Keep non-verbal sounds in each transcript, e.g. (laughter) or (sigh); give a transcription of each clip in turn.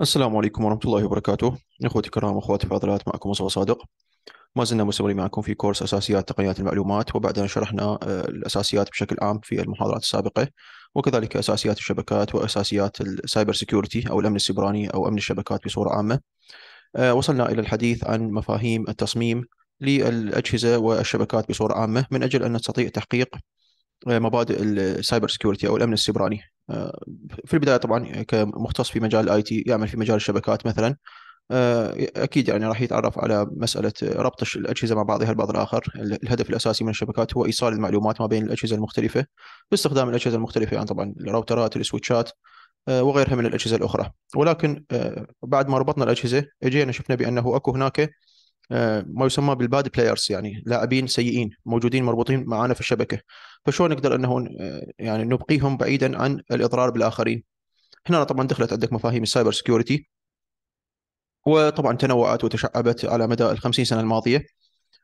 السلام عليكم ورحمة الله وبركاته إخوتي الكرام وأخواتي الفاضلات معكم مصطفى صادق ما زلنا مستمرين معكم في كورس أساسيات تقنيات المعلومات وبعد أن شرحنا آه، الأساسيات بشكل عام في المحاضرات السابقة وكذلك أساسيات الشبكات وأساسيات السايبر سيكيورتي أو الأمن السبراني أو أمن الشبكات بصورة عامة آه، وصلنا إلى الحديث عن مفاهيم التصميم للأجهزة والشبكات بصورة عامة من أجل أن نستطيع تحقيق آه، مبادئ السايبر سكيورتي او الامن السيبراني آه، في البدايه طبعا كمختص في مجال الاي تي يعمل في مجال الشبكات مثلا آه، اكيد يعني راح يتعرف على مساله ربط الاجهزه مع بعضها البعض الاخر الهدف الاساسي من الشبكات هو ايصال المعلومات ما بين الاجهزه المختلفه باستخدام الاجهزه المختلفه يعني طبعا الراوترات السويتشات وغيرها من الاجهزه الاخرى ولكن بعد ما ربطنا الاجهزه اجينا شفنا بانه اكو هناك آه، ما يسمى بالباد بلايرز يعني لاعبين سيئين موجودين مربوطين معانا في الشبكه فشلون نقدر انه آه، يعني نبقيهم بعيدا عن الاضرار بالاخرين هنا طبعا دخلت عندك مفاهيم السايبر سكيورتي وطبعا تنوعت وتشعبت على مدى ال 50 سنه الماضيه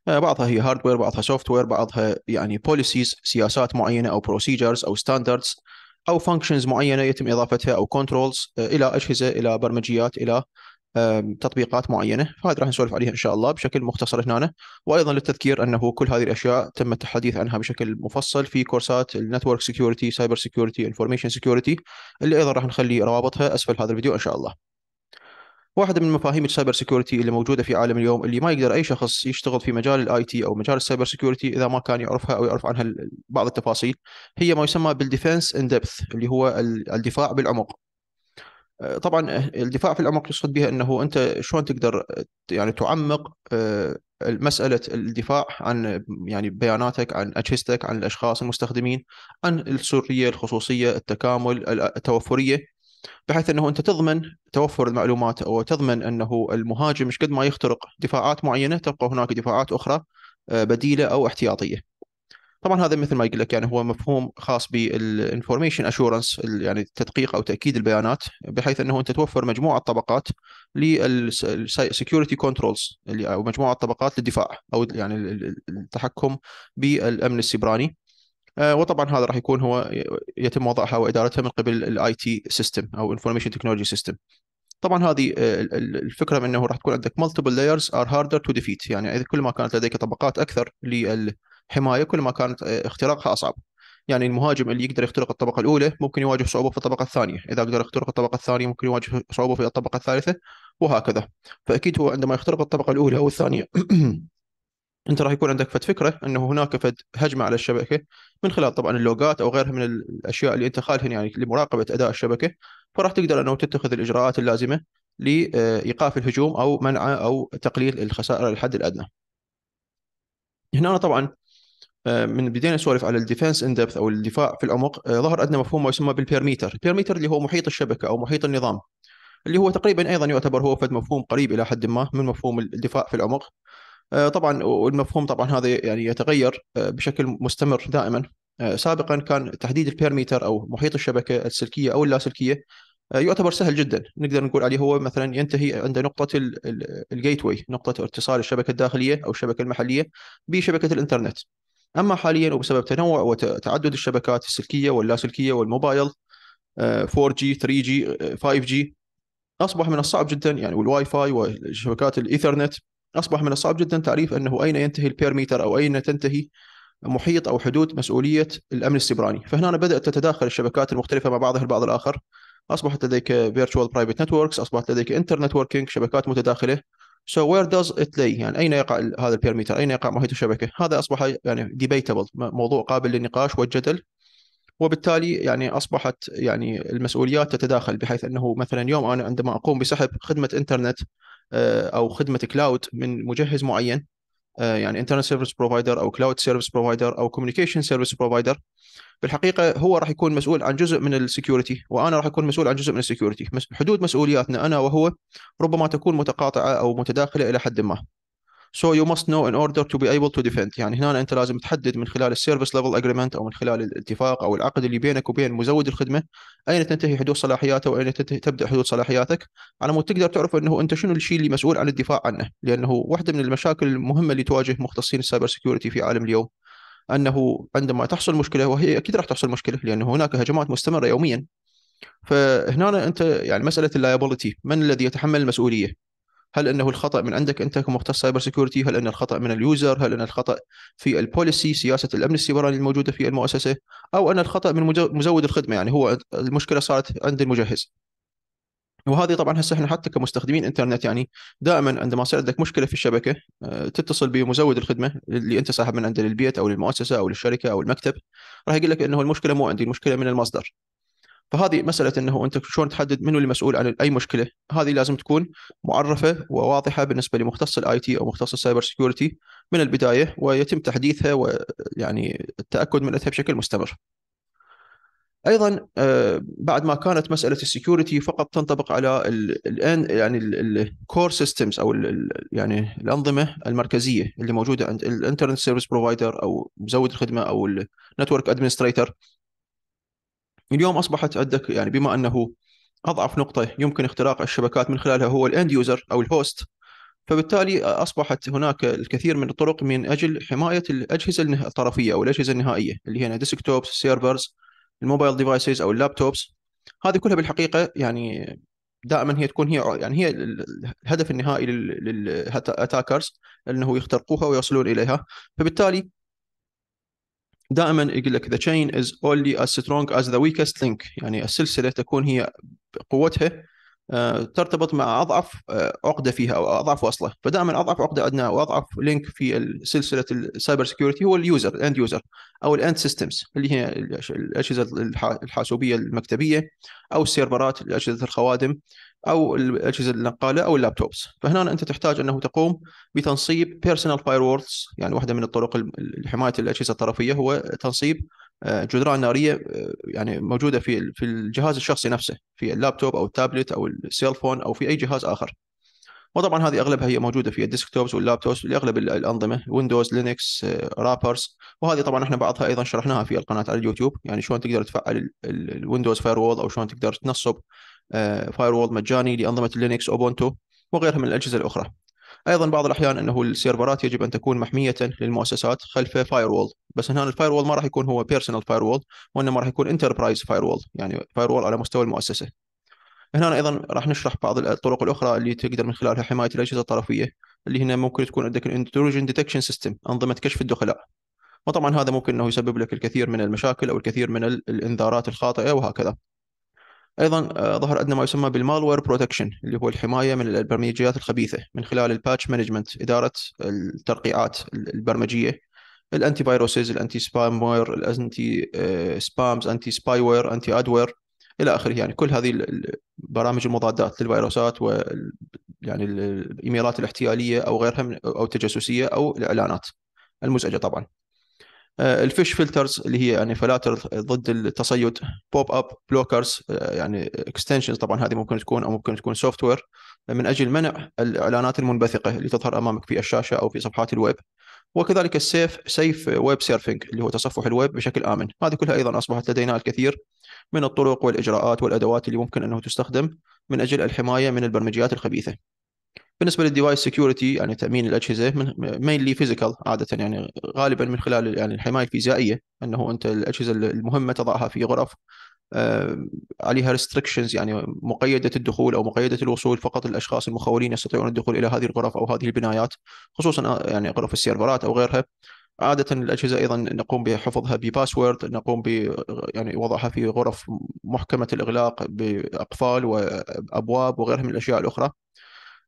آه، بعضها هي هاردوير بعضها سوفت وير بعضها يعني بوليسيز سياسات معينه او بروسيجرز او ستاندردز او فانكشنز معينه يتم اضافتها او كنترولز الى اجهزه الى برمجيات الى تطبيقات معينه فهذه راح نسولف عليها ان شاء الله بشكل مختصر هنا وايضا للتذكير انه كل هذه الاشياء تم التحديث عنها بشكل مفصل في كورسات النتورك سكيورتي سايبر سكيورتي انفورميشن سكيورتي اللي ايضا راح نخلي روابطها اسفل هذا الفيديو ان شاء الله واحده من مفاهيم السايبر سكيورتي اللي موجوده في عالم اليوم اللي ما يقدر اي شخص يشتغل في مجال الاي تي او مجال السايبر سكيورتي اذا ما كان يعرفها او يعرف عنها بعض التفاصيل هي ما يسمى بالديفنس ان ديبث اللي هو الدفاع بالعمق آه، طبعا آه، الدفاع في العمق يقصد بها انه انت شلون تقدر آه، يعني تعمق مساله الدفاع عن يعني بياناتك عن اجهزتك عن الاشخاص المستخدمين عن السريه الخصوصيه التكامل التوفريه بحيث انه انت تضمن توفر المعلومات او تضمن انه المهاجم مش قد ما يخترق دفاعات معينه تبقى هناك دفاعات اخرى بديله او احتياطيه. طبعا هذا مثل ما يقول لك يعني هو مفهوم خاص بالانفورميشن اشورنس يعني تدقيق او تاكيد البيانات بحيث انه انت توفر مجموعه طبقات للسكيورتي كنترولز او مجموعه طبقات للدفاع او يعني التحكم بالامن السبراني آه، وطبعا هذا راح يكون هو يتم وضعها وادارتها من قبل الاي تي سيستم او انفورميشن تكنولوجي سيستم طبعا هذه آه، الفكره من انه راح تكون عندك ملتيبل لايرز ار هاردر تو ديفيت يعني اذا كل ما كانت لديك طبقات اكثر لل حمايه كل ما كانت آه، اختراقها اصعب يعني المهاجم اللي يقدر يخترق الطبقه الاولى ممكن يواجه صعوبه في الطبقه الثانيه اذا قدر يخترق الطبقه الثانيه ممكن يواجه صعوبه في الطبقه الثالثه وهكذا فاكيد هو عندما يخترق الطبقه الاولى او الثانيه (clears throat) انت راح يكون عندك فد فكره انه هناك فد هجمه على الشبكه من خلال طبعا اللوجات او غيرها من الاشياء اللي انت خالهن يعني لمراقبه اداء الشبكه فراح تقدر انه تتخذ الاجراءات اللازمه لايقاف آه، الهجوم او منعه او تقليل الخسائر للحد الادنى. هنا طبعا آه، من بدينا نسولف على الديفنس ان ديبث او الدفاع في العمق آه، ظهر عندنا مفهوم ما يسمى بالبيرميتر، البيرميتر اللي هو محيط الشبكه او محيط النظام اللي هو تقريبا ايضا يعتبر هو فد مفهوم قريب الى حد ما من مفهوم الدفاع في العمق. آه، طبعا والمفهوم طبعا هذا يعني يتغير بشكل مستمر دائما. سابقا كان تحديد البيرميتر او محيط الشبكه السلكيه او اللاسلكيه يعتبر سهل جدا نقدر نقول عليه هو مثلا ينتهي عند نقطة الجيت واي نقطة اتصال الشبكة الداخلية أو الشبكة المحلية بشبكة الإنترنت اما حاليا وبسبب تنوع وتعدد الشبكات السلكيه واللاسلكيه والموبايل 4 جي 3 جي 5 جي اصبح من الصعب جدا يعني والواي فاي وشبكات الايثرنت اصبح من الصعب جدا تعريف انه اين ينتهي البيرميتر او اين تنتهي محيط او حدود مسؤوليه الامن السبراني فهنا بدات تتداخل الشبكات المختلفه مع بعضها البعض الاخر اصبحت لديك فيرتشوال برايفت نتوركس اصبحت لديك انتر وركينج شبكات متداخله So where does it lay؟ يعني أين يقع هذا البيرميتر؟ أين يقع محيط الشبكة؟ هذا أصبح يعني ديبيتبل موضوع قابل للنقاش والجدل وبالتالي يعني أصبحت يعني المسؤوليات تتداخل بحيث أنه مثلا يوم أنا عندما أقوم بسحب خدمة إنترنت آه، أو خدمة كلاود من مجهز معين آه، يعني انترنت سيرفيس بروفايدر او كلاود سيرفيس بروفايدر او كوميونيكيشن سيرفيس بروفايدر بالحقيقه هو راح يكون مسؤول عن جزء من السكيورتي وانا راح اكون مسؤول عن جزء من السكيورتي حدود مسؤولياتنا انا وهو ربما تكون متقاطعه او متداخله الى حد ما سو يو ماست نو ان اوردر تو بي ايبل تو ديفند يعني هنا انت لازم تحدد من خلال السيرفيس ليفل اجريمنت او من خلال الاتفاق او العقد اللي بينك وبين مزود الخدمه اين تنتهي حدود صلاحياته واين تبدا حدود صلاحياتك على مود تقدر تعرف انه انت شنو الشيء اللي مسؤول عن الدفاع عنه لانه واحده من المشاكل المهمه اللي تواجه مختصين السايبر سكيورتي في عالم اليوم انه عندما تحصل مشكله وهي اكيد راح تحصل مشكله لانه هناك هجمات مستمره يوميا فهنا انت يعني مساله اللايبيلتي من الذي يتحمل المسؤوليه هل انه الخطا من عندك انت كمختص سايبر سيكيورتي هل ان الخطا من اليوزر هل ان الخطا في البوليسي سياسه الامن السيبراني الموجوده في المؤسسه او ان الخطا من مزود الخدمه يعني هو المشكله صارت عند المجهز وهذه طبعا هسه احنا حتى كمستخدمين انترنت يعني دائما عندما يصير عندك مشكله في الشبكه آه، تتصل بمزود الخدمه اللي انت ساحب من عنده للبيت او للمؤسسه او للشركه او المكتب راح يقول لك انه المشكله مو عندي المشكله من المصدر فهذه مساله انه انت شلون تحدد منو المسؤول عن اي مشكله هذه لازم تكون معرفه وواضحه بالنسبه لمختص الاي تي او مختص السايبر سكيورتي من البدايه ويتم تحديثها ويعني التاكد من منها بشكل مستمر. ايضا آه، بعد ما كانت مساله السكيورتي فقط تنطبق على الان يعني الكور سيستمز او يعني الانظمه المركزيه اللي موجوده عند الانترنت سيرفيس بروفايدر او مزود الخدمه او النتورك ادمنستريتور اليوم اصبحت عندك يعني بما انه اضعف نقطه يمكن اختراق الشبكات من خلالها هو الاند يوزر او الهوست فبالتالي اصبحت هناك الكثير من الطرق من اجل حمايه الاجهزه الطرفيه او الاجهزه النهائيه اللي هي ديسكتوبس سيرفرز الموبايل ديفايسز او اللابتوبس هذه كلها بالحقيقه يعني دائما هي تكون هي يعني هي الهدف النهائي للاتاكرز انه يخترقوها ويصلون اليها فبالتالي دائما يقول لك the chain is only as strong as the weakest link يعني السلسله تكون هي قوتها آه، ترتبط مع اضعف آه، عقده فيها او اضعف وصله فدائما اضعف عقده أدنى واضعف لينك في سلسله السايبر سكيورتي هو اليوزر الاند يوزر او الاند سيستمز اللي هي الاجهزه الحاسوبيه المكتبيه او السيرفرات الاجهزه الخوادم او الاجهزه النقاله او اللابتوبس فهنا انت تحتاج انه تقوم بتنصيب بيرسونال فاير يعني واحده من الطرق لحمايه الاجهزه الطرفيه هو تنصيب آه، جدران ناريه آه، يعني موجوده في في الجهاز الشخصي نفسه في اللابتوب او التابلت او السيل فون او في اي جهاز اخر وطبعا هذه اغلبها هي موجوده في الديسكتوبس واللابتوبس لاغلب الانظمه ويندوز لينكس رابرز وهذه طبعا احنا بعضها ايضا شرحناها في القناه على اليوتيوب يعني شلون تقدر تفعل الويندوز فاير وول او شلون تقدر تنصب فاير آه، وول مجاني لانظمه لينكس اوبونتو وغيرها من الاجهزه الاخرى ايضا بعض الاحيان انه السيرفرات يجب ان تكون محميه للمؤسسات خلف فاير وول بس هنا الفاير وول ما راح يكون هو بيرسونال فاير وول وانما راح يكون انتربرايز فاير وول يعني فاير وول على مستوى المؤسسه هنا ايضا راح نشرح بعض الطرق الاخرى اللي تقدر من خلالها حمايه الاجهزه الطرفيه اللي هنا ممكن تكون عندك الانتروجن ديتكشن سيستم انظمه كشف الدخلاء وطبعا هذا ممكن انه يسبب لك الكثير من المشاكل او الكثير من الانذارات الخاطئه وهكذا ايضا آه، ظهر عندنا ما يسمى بالمالوير بروتكشن اللي هو الحمايه من البرمجيات الخبيثه من خلال الباتش مانجمنت اداره الترقيعات البرمجيه الانتي فيروسز الانتي سبام وير الانتي سبامز انتي سباي وير انتي ادوير الى اخره يعني كل هذه البرامج المضادات للفيروسات و يعني الايميلات الاحتياليه او غيرها او التجسسيه او الاعلانات المزعجه طبعا آه، الفيش فلترز اللي هي يعني فلاتر ضد التصيد بوب اب بلوكرز يعني اكستنشنز طبعا هذه ممكن تكون او ممكن تكون سوفت وير من اجل منع الاعلانات المنبثقه اللي تظهر امامك في الشاشه او في صفحات الويب وكذلك السيف سيف ويب سيرفنج اللي هو تصفح الويب بشكل امن هذه كلها ايضا اصبحت لدينا الكثير من الطرق والاجراءات والادوات اللي ممكن انه تستخدم من اجل الحمايه من البرمجيات الخبيثه بالنسبه للديفايس سكيورتي يعني تامين الاجهزه من مينلي فيزيكال عاده يعني غالبا من خلال يعني الحمايه الفيزيائيه انه انت الاجهزه المهمه تضعها في غرف آه، عليها ريستريكشنز يعني مقيده الدخول او مقيده الوصول فقط الاشخاص المخولين يستطيعون الدخول الى هذه الغرف او هذه البنايات خصوصا آه، يعني غرف السيرفرات او غيرها عادة الأجهزة أيضا نقوم بحفظها بباسورد نقوم ب يعني وضعها في غرف محكمة الإغلاق بأقفال وأبواب وغيرها من الأشياء الأخرى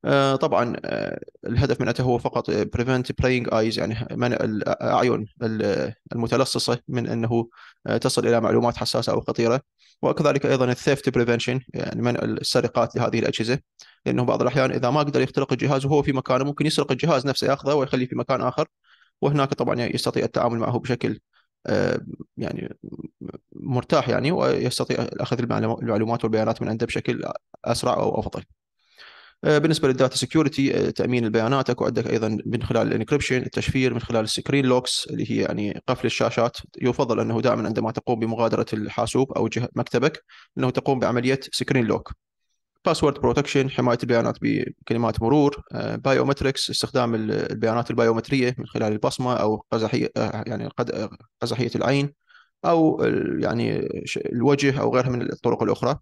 آه، طبعا آه، الهدف من اتى هو فقط بريفنت براينج ايز يعني منع الاعين آه، المتلصصه من انه تصل الى معلومات حساسه او خطيره وكذلك ايضا الثيفت بريفنشن يعني منع السرقات لهذه الاجهزه لانه بعض الاحيان اذا ما قدر يخترق الجهاز وهو في مكانه ممكن يسرق الجهاز نفسه ياخذه ويخليه في مكان اخر وهناك طبعا يستطيع التعامل معه بشكل يعني مرتاح يعني ويستطيع اخذ المعلومات والبيانات من عنده بشكل اسرع او افضل. آه، بالنسبه للداتا سكيورتي آه، تامين اكو وعندك ايضا من خلال الانكربشن التشفير من خلال السكرين لوكس اللي هي يعني قفل الشاشات يفضل انه دائما عندما تقوم بمغادره الحاسوب او جهه مكتبك انه تقوم بعمليه سكرين لوك باسورد بروتكشن حمايه البيانات بكلمات مرور بايومتريكس آه، استخدام البيانات البايومتريه من خلال البصمه او قزحيه يعني قزحيه العين او يعني الوجه او غيرها من الطرق الاخرى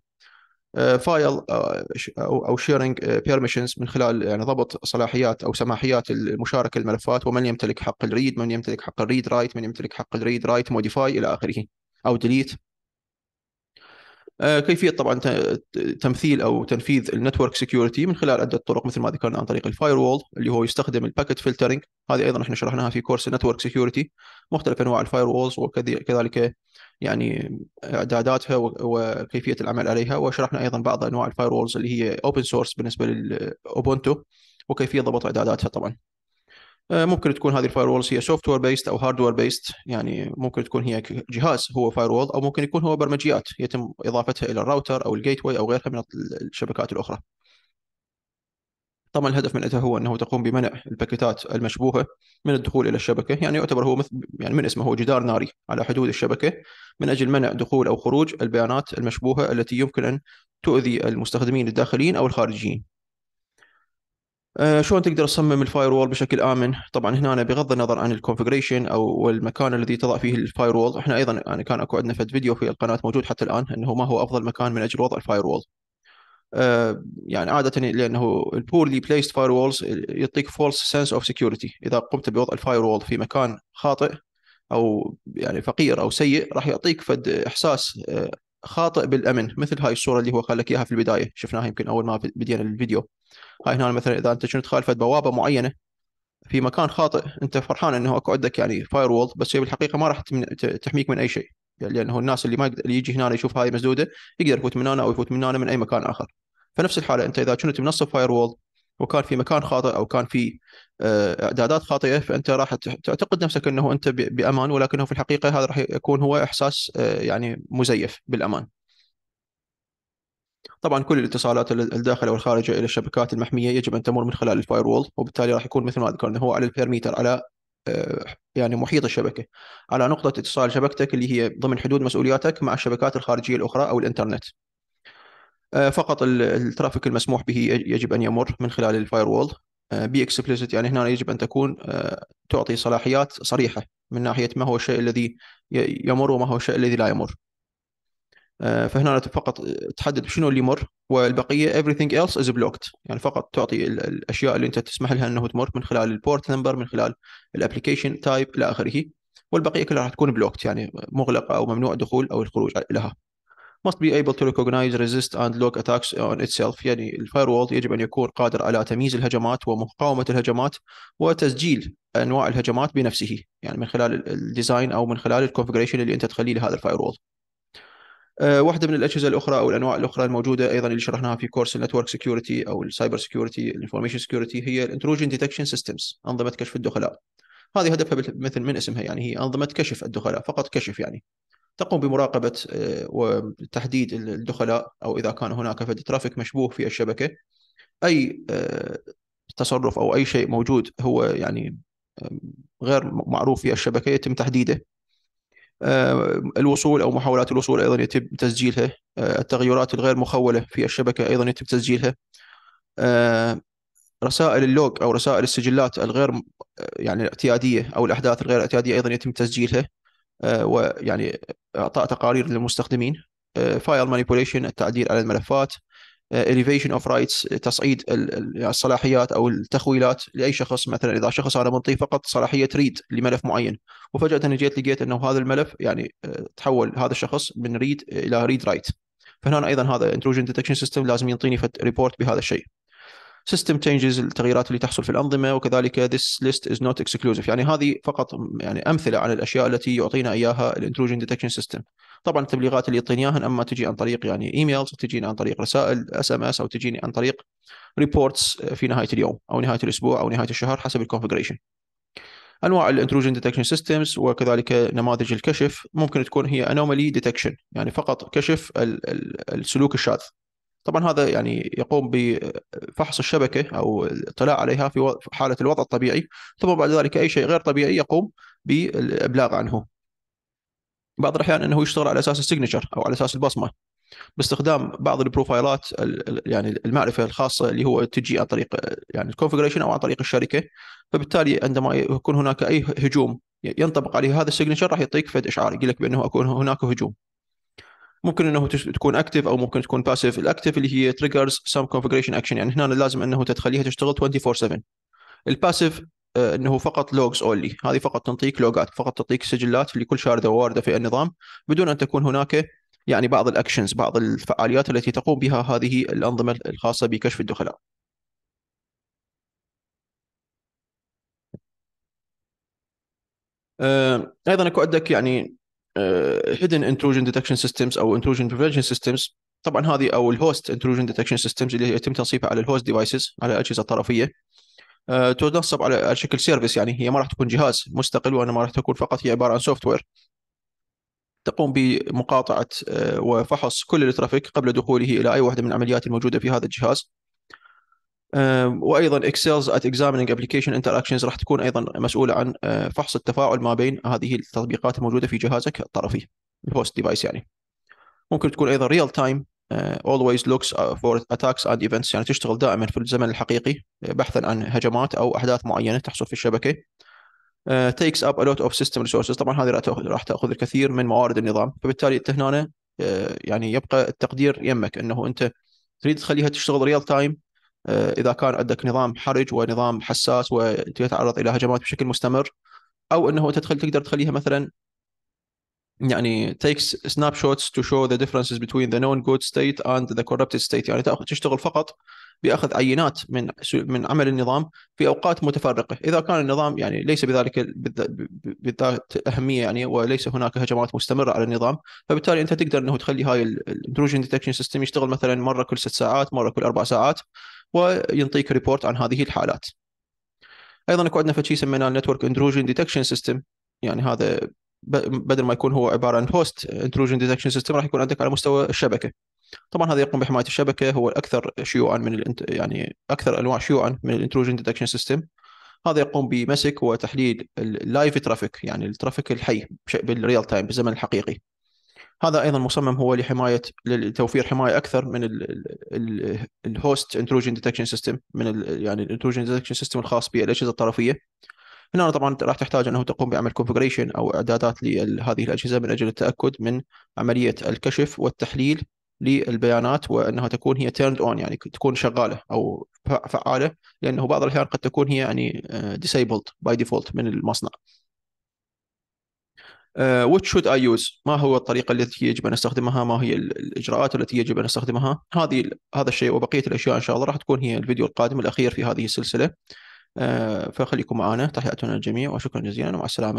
فايل آه، او شيرنج بيرميشنز آه، من خلال يعني ضبط صلاحيات او سماحيات المشاركه الملفات ومن يمتلك حق الريد من يمتلك حق الريد رايت من يمتلك حق الريد رايت موديفاي الى اخره او ديليت آه، كيفيه طبعا تمثيل او تنفيذ النتورك سكيورتي من خلال عده طرق مثل ما ذكرنا عن طريق الفاير وول اللي هو يستخدم الباكت فلترنج هذه ايضا احنا شرحناها في كورس النتورك سكيورتي مختلف انواع الفاير وولز وكذلك يعني اعداداتها وكيفيه العمل عليها وشرحنا ايضا بعض انواع الفاير وولز اللي هي اوبن سورس بالنسبه للاوبونتو وكيفيه ضبط اعداداتها طبعا آه، ممكن تكون هذه الفاير وولز هي سوفت وير بيست او هارد وير بيست يعني ممكن تكون هي جهاز هو فاير وول او ممكن يكون هو برمجيات يتم اضافتها الى الراوتر او الجيت واي او غيرها من الشبكات الاخرى. طبعا الهدف من هو انه تقوم بمنع الباكيتات المشبوهه من الدخول الى الشبكه يعني يعتبر هو مثل يعني من اسمه هو جدار ناري على حدود الشبكه من اجل منع دخول او خروج البيانات المشبوهه التي يمكن ان تؤذي المستخدمين الداخليين او الخارجيين آه، شلون تقدر تصمم الفاير وول بشكل امن طبعا هنا بغض النظر عن الكونفجريشن او المكان الذي تضع فيه الفاير وول احنا ايضا يعني كان اكو عندنا فد فيديو في القناه موجود حتى الان انه ما هو افضل مكان من اجل وضع الفاير آه، وول يعني عاده لانه البورلي بليست فاير وولز يعطيك فولس سنس اوف سكيورتي اذا قمت بوضع الفاير وول في مكان خاطئ او يعني فقير او سيء راح يعطيك فد احساس آه، خاطئ بالامن مثل هاي الصوره اللي هو خلك اياها في البدايه شفناها يمكن اول ما بدينا الفيديو هاي هنا مثلا اذا انت كنت خالفة بوابه معينه في مكان خاطئ انت فرحان انه اكو عندك يعني فاير وول بس هي بالحقيقه ما راح تحميك من اي شيء يعني لانه الناس اللي ما اللي يجي هنا يشوف هاي مسدوده يقدر يفوت من هنا او يفوت من هنا من اي مكان اخر فنفس الحاله انت اذا كنت منصب فاير وول وكان في مكان خاطئ او كان في آه، اعدادات خاطئه فانت راح تعتقد نفسك انه انت بامان ولكنه في الحقيقه هذا راح يكون هو احساس آه، يعني مزيف بالامان طبعا كل الاتصالات الداخلة والخارجة الى الشبكات المحميه يجب ان تمر من خلال الفاير وول وبالتالي راح يكون مثل ما ذكرنا هو على البيرميتر على آه، يعني محيط الشبكه على نقطه اتصال شبكتك اللي هي ضمن حدود مسؤولياتك مع الشبكات الخارجيه الاخرى او الانترنت آه، فقط الترافيك المسموح به يجب ان يمر من خلال الفاير وول بي آه، اكسبلسيت يعني هنا يجب ان تكون تعطي صلاحيات صريحه من ناحيه ما هو الشيء الذي يمر وما هو الشيء الذي لا يمر آه، فهنا فقط تحدد شنو اللي يمر والبقيه everything else is blocked يعني فقط تعطي الاشياء اللي انت تسمح لها انه تمر من خلال البورت نمبر من خلال الابلكيشن تايب الى اخره والبقيه كلها راح تكون بلوكت يعني مغلقه او ممنوع الدخول او الخروج لها must be able to recognize, resist and lock attacks on itself يعني وول يجب أن يكون قادر على تمييز الهجمات ومقاومة الهجمات وتسجيل أنواع الهجمات بنفسه يعني من خلال الديزاين أو من خلال الكونفجريشن اللي أنت تخليه لهذا الفاير وول آه، واحده من الاجهزه الاخرى او الانواع الاخرى الموجوده ايضا اللي شرحناها في كورس النتورك سكيورتي او السايبر سكيورتي الانفورميشن سكيورتي هي الانتروجين ديتكشن سيستمز انظمه كشف الدخلاء هذه هدفها مثل من اسمها يعني هي انظمه كشف الدخلاء فقط كشف يعني تقوم بمراقبه آه، وتحديد الدخلاء او اذا كان هناك فد ترافيك مشبوه في الشبكه اي آه، تصرف او اي شيء موجود هو يعني غير معروف في الشبكه يتم تحديده آه، الوصول او محاولات الوصول ايضا يتم تسجيلها آه، التغيرات الغير مخوله في الشبكه ايضا يتم تسجيلها آه، رسائل اللوج او رسائل السجلات الغير يعني الاعتياديه او الاحداث الغير اعتياديه ايضا يتم تسجيلها ويعني اعطاء تقارير للمستخدمين فايل مانيبوليشن التعديل على الملفات اليفيشن اوف رايتس تصعيد يعني الصلاحيات او التخويلات لاي شخص مثلا اذا شخص انا منطي فقط صلاحيه ريد لملف معين وفجاه جيت لقيت انه هذا الملف يعني آه، تحول هذا الشخص من ريد الى ريد رايت فهنا ايضا هذا انتروجن ديتكشن سيستم لازم يعطيني ريبورت بهذا الشيء سيستم تشينجز التغييرات اللي تحصل في الانظمه وكذلك this list is not exclusive يعني هذه فقط يعني امثله عن الاشياء التي يعطينا اياها الانتروجن ديتكشن سيستم طبعا التبليغات اللي يعطيني اياها اما تجي عن طريق يعني ايميلز تجيني عن طريق رسائل اس ام اس او تجيني عن طريق ريبورتس في نهايه اليوم او نهايه الاسبوع او نهايه الشهر حسب الكونفجريشن انواع الانتروجن ديتكشن سيستمز وكذلك نماذج الكشف ممكن تكون هي انومالي ديتكشن يعني فقط كشف السلوك الشاذ طبعا هذا يعني يقوم بفحص الشبكه او الاطلاع عليها في حاله الوضع الطبيعي ثم بعد ذلك اي شيء غير طبيعي يقوم بالابلاغ عنه بعض الاحيان انه يشتغل على اساس السيجنتشر او على اساس البصمه باستخدام بعض البروفايلات يعني المعرفه الخاصه اللي هو تجي عن طريق يعني الكونفجريشن او عن طريق الشركه فبالتالي عندما يكون هناك اي هجوم ينطبق عليه هذا السيجنتشر راح يعطيك فد اشعار يقول لك بانه اكون هناك هجوم ممكن انه تكون اكتف او ممكن تكون باسيف الاكتف اللي هي تريجرز سم كونفجريشن اكشن يعني هنا لازم انه تخليها تشتغل 24 7 الباسيف انه فقط لوجز اونلي هذه فقط تنطيك لوجات فقط تعطيك سجلات لكل شارده ووارده في النظام بدون ان تكون هناك يعني بعض الاكشنز بعض الفعاليات التي تقوم بها هذه الانظمه الخاصه بكشف الدخلاء آه، ايضا اكو عندك يعني هيدن انتروجن ديتكشن سيستمز او انتروجن بريفنشن سيستمز طبعا هذه او الهوست انتروجن ديتكشن سيستمز اللي يتم تنصيبها على الهوست ديفايسز على الاجهزه الطرفيه آه، تنصب على شكل سيرفيس يعني هي ما راح تكون جهاز مستقل وانما راح تكون فقط هي عباره عن سوفت وير تقوم بمقاطعه آه، وفحص كل الترافيك قبل دخوله الى اي واحده من العمليات الموجوده في هذا الجهاز وايضا اكسلز ات اكزامينج ابلكيشن انتراكشنز راح تكون ايضا مسؤوله عن آه، فحص التفاعل ما بين هذه التطبيقات الموجوده في جهازك الطرفي الهوست ديفايس يعني ممكن تكون ايضا ريل تايم اولويز لوكس فور اتاكس اند ايفنتس يعني تشتغل دائما في الزمن الحقيقي آه، بحثا عن هجمات او احداث معينه تحصل في الشبكه تيكس اب ا لوت اوف سيستم ريسورسز طبعا هذه راح تاخذ الكثير من موارد النظام فبالتالي انت هنا آه، يعني يبقى التقدير يمك انه انت تريد تخليها تشتغل ريال تايم آه، اذا كان عندك نظام حرج ونظام حساس ويتعرض الى هجمات بشكل مستمر او انه تدخل تقدر تخليها مثلا يعني takes snapshots to show the differences between the known good state and the corrupted state يعني تاخذ تشتغل فقط باخذ عينات من من عمل النظام في اوقات متفرقه اذا كان النظام يعني ليس بذلك بالذات اهميه يعني وليس هناك هجمات مستمره على النظام فبالتالي انت تقدر انه تخلي هاي الانتروجن ديتكشن سيستم يشتغل مثلا مره كل ست ساعات مره كل اربع ساعات وينطيك ريبورت عن هذه الحالات ايضا اكو عندنا فشي سميناه نتورك انتروجن ديتكشن سيستم يعني هذا بدل ما يكون هو عباره عن هوست انتروجن ديتكشن سيستم راح يكون عندك على مستوى الشبكه طبعا هذا يقوم بحمايه الشبكه هو الاكثر شيوعا من الانت... يعني اكثر انواع شيوعا من الانتروجن ديتكشن سيستم هذا يقوم بمسك وتحليل اللايف ترافيك يعني الترافيك الحي بالريال تايم بالزمن الحقيقي هذا ايضا مصمم هو لحمايه لتوفير حمايه اكثر من الهوست انتروجن ديتكشن سيستم من يعني الانتروجن ديتكشن سيستم الخاص بالاجهزه الطرفيه هنا طبعا راح تحتاج انه تقوم بعمل كونفجريشن او اعدادات لهذه الاجهزه من اجل التاكد من عمليه الكشف والتحليل للبيانات وانها تكون هي تيرند اون يعني تكون شغاله او فعاله لانه بعض الاحيان قد تكون هي يعني ديسيبلد باي ديفولت من المصنع. وات شود اي يوز ما هو الطريقه التي يجب ان استخدمها ما هي الاجراءات التي يجب ان استخدمها هذه هذا الشيء وبقيه الاشياء ان شاء الله راح تكون هي الفيديو القادم الاخير في هذه السلسله uh, فخليكم معنا تحياتنا للجميع وشكرا جزيلا ومع السلامه